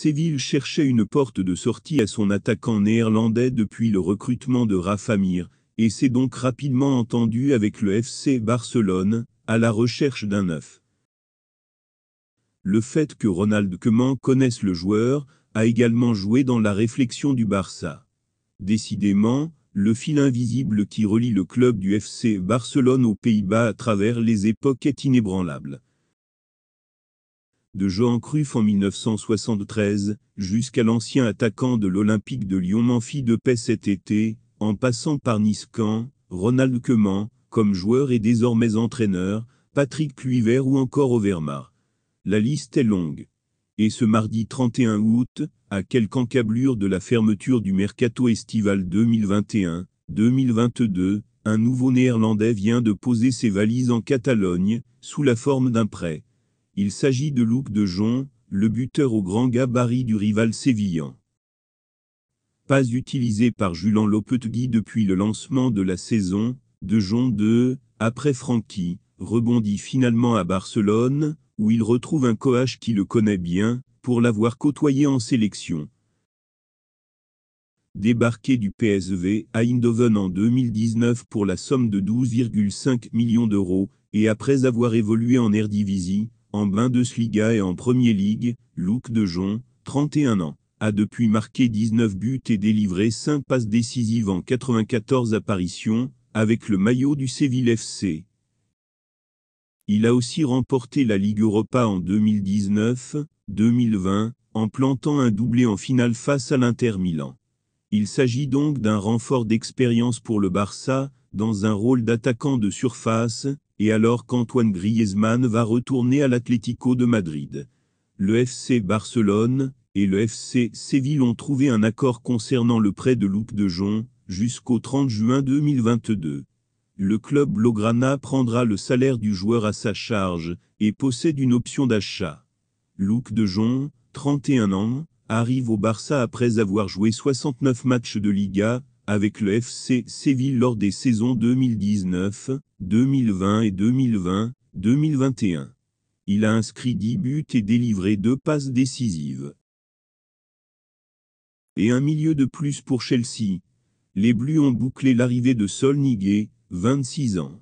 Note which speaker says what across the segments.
Speaker 1: Séville cherchait une porte de sortie à son attaquant néerlandais depuis le recrutement de Rafamir, et s'est donc rapidement entendu avec le FC Barcelone, à la recherche d'un neuf. Le fait que Ronald Koeman connaisse le joueur a également joué dans la réflexion du Barça. Décidément, le fil invisible qui relie le club du FC Barcelone aux Pays-Bas à travers les époques est inébranlable de Johan Cruyff en 1973, jusqu'à l'ancien attaquant de l'Olympique de Lyon Manfi de Paix cet été, en passant par Niskan, Ronald Keman comme joueur et désormais entraîneur, Patrick Pluivert ou encore Overmar. La liste est longue. Et ce mardi 31 août, à quelques encablure de la fermeture du mercato estival 2021-2022, un nouveau néerlandais vient de poser ses valises en Catalogne, sous la forme d'un prêt. Il s'agit de Luc de Jong, le buteur au grand gabarit du rival sévillan. Pas utilisé par Julien Lopetegui depuis le lancement de la saison, de Jong après Francky, rebondit finalement à Barcelone, où il retrouve un coach qui le connaît bien, pour l'avoir côtoyé en sélection. Débarqué du PSV à Eindhoven en 2019 pour la somme de 12,5 millions d'euros, et après avoir évolué en Divisie, en Bundesliga et en Premier League, Luc Dejon, 31 ans, a depuis marqué 19 buts et délivré 5 passes décisives en 94 apparitions, avec le maillot du Séville FC. Il a aussi remporté la Ligue Europa en 2019-2020, en plantant un doublé en finale face à l'Inter Milan. Il s'agit donc d'un renfort d'expérience pour le Barça, dans un rôle d'attaquant de surface, et alors qu'Antoine Griezmann va retourner à l'Atlético de Madrid, le FC Barcelone et le FC Séville ont trouvé un accord concernant le prêt de Loup de Jon jusqu'au 30 juin 2022. Le club Lograna prendra le salaire du joueur à sa charge et possède une option d'achat. Luc de Jong, 31 ans, arrive au Barça après avoir joué 69 matchs de Liga avec le FC Séville lors des saisons 2019, 2020 et 2020, 2021. Il a inscrit 10 buts et délivré 2 passes décisives. Et un milieu de plus pour Chelsea. Les Blues ont bouclé l'arrivée de Sol 26 ans.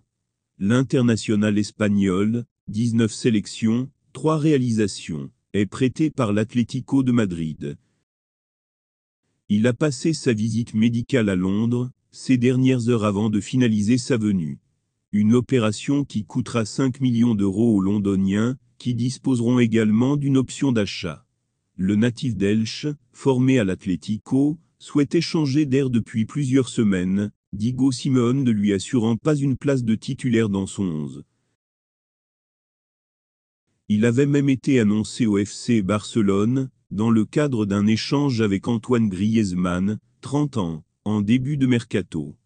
Speaker 1: L'international espagnol, 19 sélections, 3 réalisations, est prêté par l'Atlético de Madrid. Il a passé sa visite médicale à Londres, ces dernières heures avant de finaliser sa venue. Une opération qui coûtera 5 millions d'euros aux londoniens, qui disposeront également d'une option d'achat. Le natif d'Elche, formé à l'Atlético, souhaitait changer d'air depuis plusieurs semaines, Digo Simone ne lui assurant pas une place de titulaire dans son 11. Il avait même été annoncé au FC Barcelone, dans le cadre d'un échange avec Antoine Griezmann, 30 ans, en début de mercato.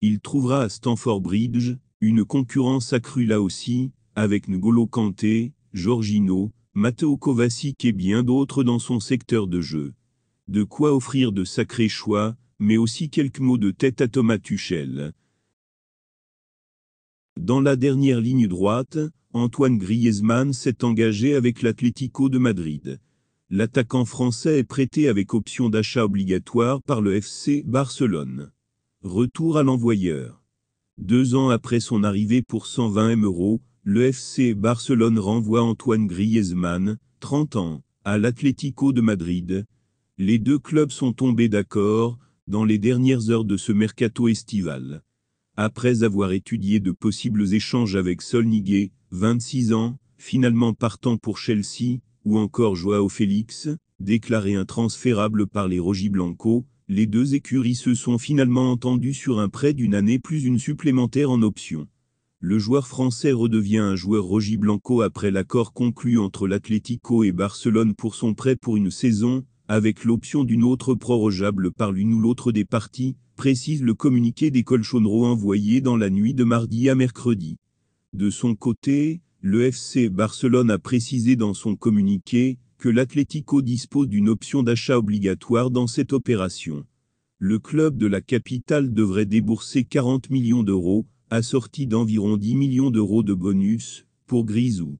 Speaker 1: Il trouvera à Stamford Bridge, une concurrence accrue là aussi, avec N'Golo Kanté, Giorgino, Matteo Kovacic et bien d'autres dans son secteur de jeu. De quoi offrir de sacrés choix, mais aussi quelques mots de tête à Thomas Tuchel. Dans la dernière ligne droite, Antoine Griezmann s'est engagé avec l'Atlético de Madrid. L'attaquant français est prêté avec option d'achat obligatoire par le FC Barcelone. Retour à l'envoyeur. Deux ans après son arrivée pour 120 M€, le FC Barcelone renvoie Antoine Griezmann, 30 ans, à l'Atlético de Madrid. Les deux clubs sont tombés d'accord dans les dernières heures de ce mercato estival. Après avoir étudié de possibles échanges avec Solnigué, 26 ans, finalement partant pour Chelsea, ou encore Joao Félix, déclaré intransférable par les rogiblancos, les deux écuries se sont finalement entendues sur un prêt d'une année plus une supplémentaire en option. Le joueur français redevient un joueur Rogi Blanco après l'accord conclu entre l'Atlético et Barcelone pour son prêt pour une saison, avec l'option d'une autre prorogeable par l'une ou l'autre des parties, précise le communiqué des Chonro envoyé dans la nuit de mardi à mercredi. De son côté, le FC Barcelone a précisé dans son communiqué que l'Atlético dispose d'une option d'achat obligatoire dans cette opération. Le club de la capitale devrait débourser 40 millions d'euros, assorti d'environ 10 millions d'euros de bonus, pour Grisou.